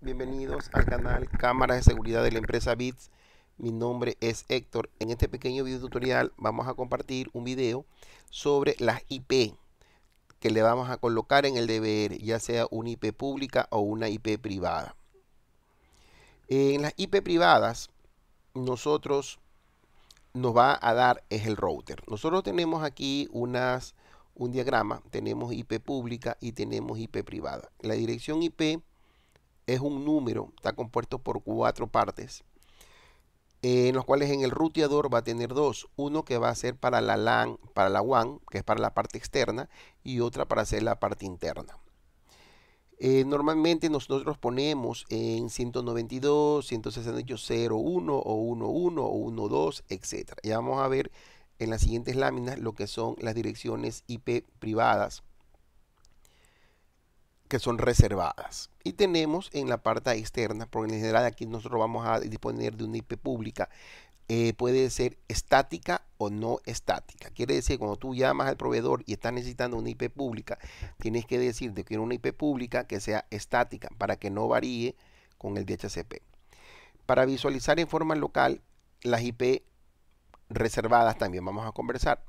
bienvenidos al canal Cámaras de Seguridad de la empresa BITS. Mi nombre es Héctor. En este pequeño video tutorial vamos a compartir un video sobre las IP que le vamos a colocar en el DBR, ya sea una IP pública o una IP privada. En las IP privadas, nosotros nos va a dar es el router. Nosotros tenemos aquí unas un diagrama, tenemos IP pública y tenemos IP privada. La dirección IP es un número, está compuesto por cuatro partes, en los cuales en el ruteador va a tener dos, uno que va a ser para la LAN, para la WAN, que es para la parte externa, y otra para hacer la parte interna. Eh, normalmente nosotros ponemos en 192, 1 o 1 o 2 etc. Ya vamos a ver en las siguientes láminas lo que son las direcciones IP privadas que son reservadas. Y tenemos en la parte externa, porque en general aquí nosotros vamos a disponer de una IP pública, eh, puede ser estática o no estática. Quiere decir, cuando tú llamas al proveedor y estás necesitando una IP pública, tienes que decirte que quiero una IP pública que sea estática para que no varíe con el DHCP. Para visualizar en forma local, las IP reservadas también vamos a conversar.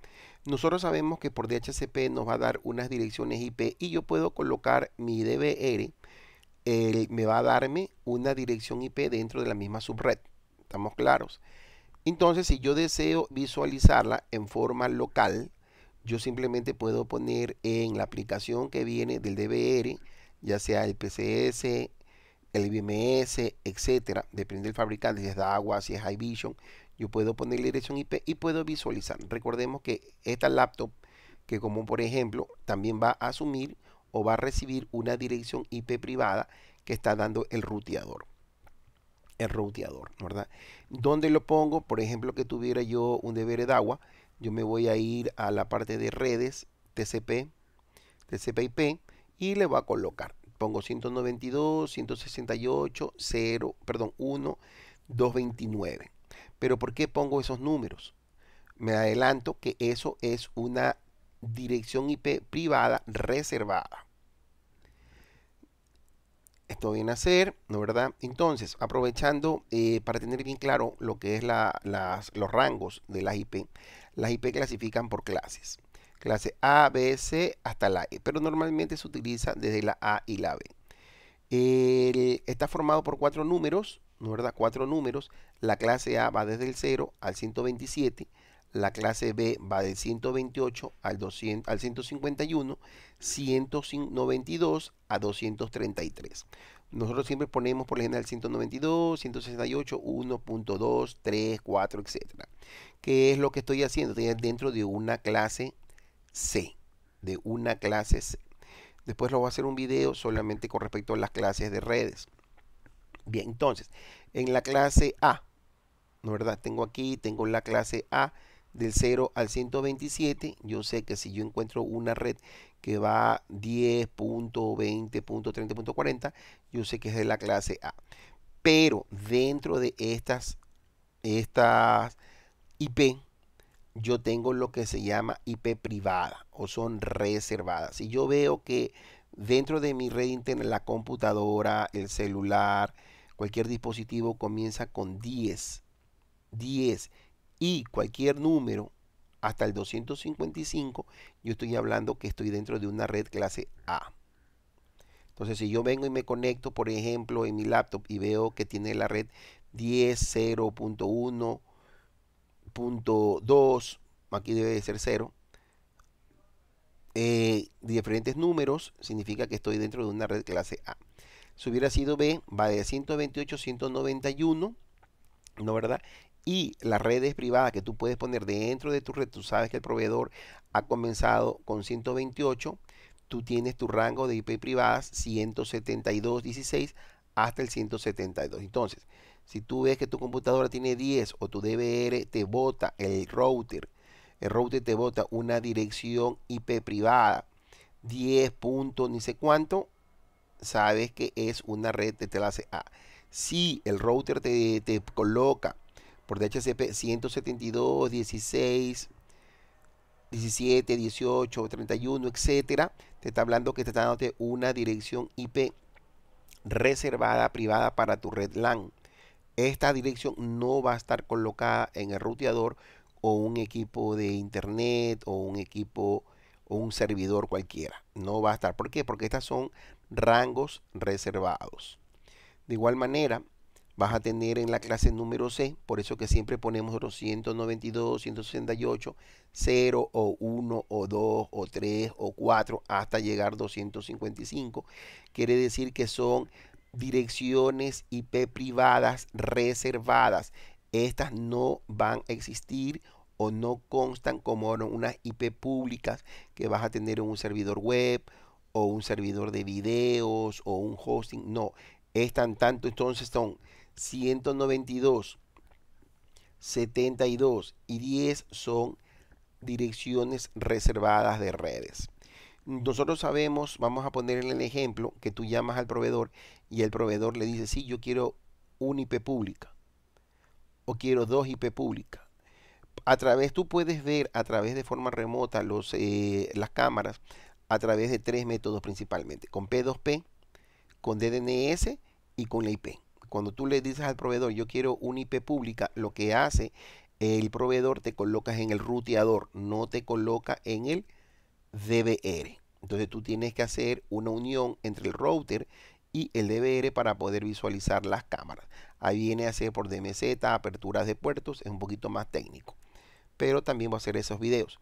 Nosotros sabemos que por DHCP nos va a dar unas direcciones IP y yo puedo colocar mi DBR, me va a darme una dirección IP dentro de la misma subred. ¿Estamos claros? Entonces, si yo deseo visualizarla en forma local, yo simplemente puedo poner en la aplicación que viene del DBR, ya sea el PCS, el BMS, etcétera, depende del fabricante, si es DAWA, si es High Vision, yo puedo poner la dirección IP y puedo visualizar. Recordemos que esta laptop, que como por ejemplo, también va a asumir o va a recibir una dirección IP privada que está dando el ruteador. El ruteador, ¿verdad? ¿Dónde lo pongo? Por ejemplo, que tuviera yo un deber de agua, yo me voy a ir a la parte de redes, TCP, TCP IP, y le voy a colocar. Pongo 192, 168, 0, perdón, 1, 229. Pero ¿por qué pongo esos números? Me adelanto que eso es una dirección IP privada reservada. Esto viene a ser, ¿no verdad? Entonces, aprovechando eh, para tener bien claro lo que es los rangos de las IP, las IP clasifican por clases. Clase A, B, C hasta la E, pero normalmente se utiliza desde la A y la B. está formado por cuatro números ¿verdad? Cuatro números. La clase A va desde el 0 al 127. La clase B va del 128 al, 200, al 151, 192 a 233. Nosotros siempre ponemos por ejemplo el 192, 168, 1.2, 3, 4, etc. ¿Qué es lo que estoy haciendo? Estoy dentro de una clase C. De una clase C. Después lo voy a hacer un video solamente con respecto a las clases de redes. Bien, entonces, en la clase A, ¿no verdad? Tengo aquí, tengo la clase A del 0 al 127. Yo sé que si yo encuentro una red que va 10.20.30.40, yo sé que es de la clase A. Pero dentro de estas, estas IP, yo tengo lo que se llama IP privada o son reservadas. Si yo veo que dentro de mi red interna, la computadora, el celular, Cualquier dispositivo comienza con 10. 10. Y cualquier número hasta el 255, yo estoy hablando que estoy dentro de una red clase A. Entonces, si yo vengo y me conecto, por ejemplo, en mi laptop y veo que tiene la red 10.0.1.2, aquí debe ser 0, eh, diferentes números, significa que estoy dentro de una red clase A si hubiera sido B, va de 128 a 191, ¿no verdad? Y las redes privadas que tú puedes poner dentro de tu red, tú sabes que el proveedor ha comenzado con 128, tú tienes tu rango de IP privadas 172.16 hasta el 172. Entonces, si tú ves que tu computadora tiene 10 o tu DVR te bota el router, el router te bota una dirección IP privada 10. Punto, ni sé cuánto, sabes que es una red de clase A. Si el router te, te coloca por DHCP 172, 16, 17, 18, 31, etcétera, te está hablando que te está dando una dirección IP reservada privada para tu red LAN. Esta dirección no va a estar colocada en el ruteador o un equipo de internet o un equipo o un servidor cualquiera. No va a estar. ¿Por qué? Porque estas son rangos reservados. De igual manera, vas a tener en la clase número C, por eso que siempre ponemos 192 168, 0 o 1 o 2 o 3 o 4 hasta llegar 255. Quiere decir que son direcciones IP privadas reservadas. Estas no van a existir o no constan como unas IP públicas que vas a tener en un servidor web o un servidor de videos o un hosting. No, están tanto, entonces son 192, 72 y 10 son direcciones reservadas de redes. Nosotros sabemos, vamos a ponerle el ejemplo, que tú llamas al proveedor y el proveedor le dice, sí, yo quiero una IP pública o quiero dos IP públicas a través, tú puedes ver a través de forma remota los, eh, las cámaras a través de tres métodos principalmente, con P2P, con DDNS y con la IP. Cuando tú le dices al proveedor, yo quiero una IP pública, lo que hace el proveedor te colocas en el ruteador, no te coloca en el DBR. Entonces tú tienes que hacer una unión entre el router y el DBR para poder visualizar las cámaras. Ahí viene a ser por DMZ, aperturas de puertos, es un poquito más técnico pero también va a hacer esos videos.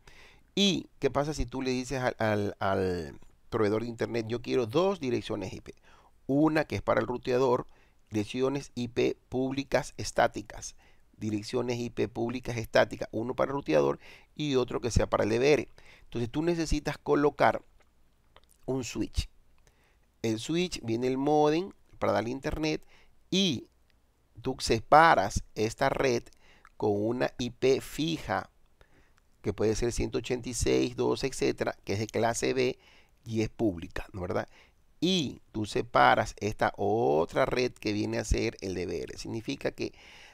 ¿Y qué pasa si tú le dices al, proveedor de internet, yo quiero dos direcciones IP? Una que es para el ruteador, direcciones IP públicas estáticas. Direcciones IP públicas estáticas, uno para el ruteador y otro que sea para el DBR. Entonces tú necesitas colocar un switch. El switch viene el modem para darle internet y tú separas esta red con una IP fija, que puede ser 186, 2, etcétera, que es de clase B y es pública, ¿no verdad? Y tú separas esta otra red que viene a ser el DBR. Significa que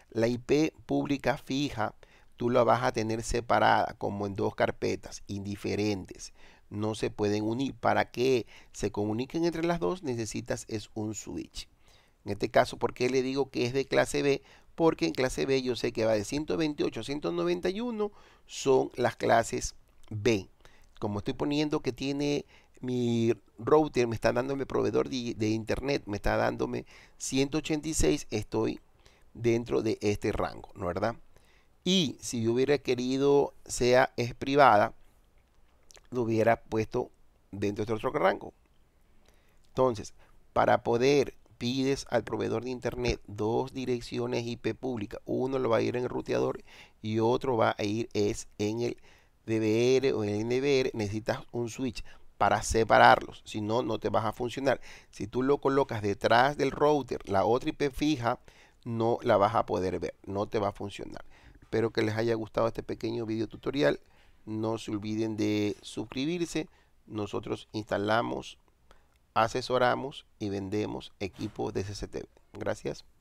la IP pública fija tú la vas a tener separada como en dos carpetas indiferentes. No se pueden unir. Para que se comuniquen entre las dos necesitas es un switch. En este caso, ¿por qué le digo que es de clase B? porque en clase B yo sé que va de 128 a 191 son las clases B. Como estoy poniendo que tiene mi router, me está dándome proveedor de, internet, me está dándome 186, estoy dentro de este rango, ¿no verdad? Y si yo hubiera querido sea es privada, lo hubiera puesto dentro de otro rango. Entonces, para poder pides al proveedor de internet dos direcciones IP públicas. Uno lo va a ir en el ruteador y otro va a ir es en el DBR o en el NBR. Necesitas un switch para separarlos. Si no, no te vas a funcionar. Si tú lo colocas detrás del router, la otra IP fija, no la vas a poder ver. No te va a funcionar. Espero que les haya gustado este pequeño video tutorial. No se olviden de suscribirse. Nosotros instalamos asesoramos y vendemos equipos de CCTV. Gracias.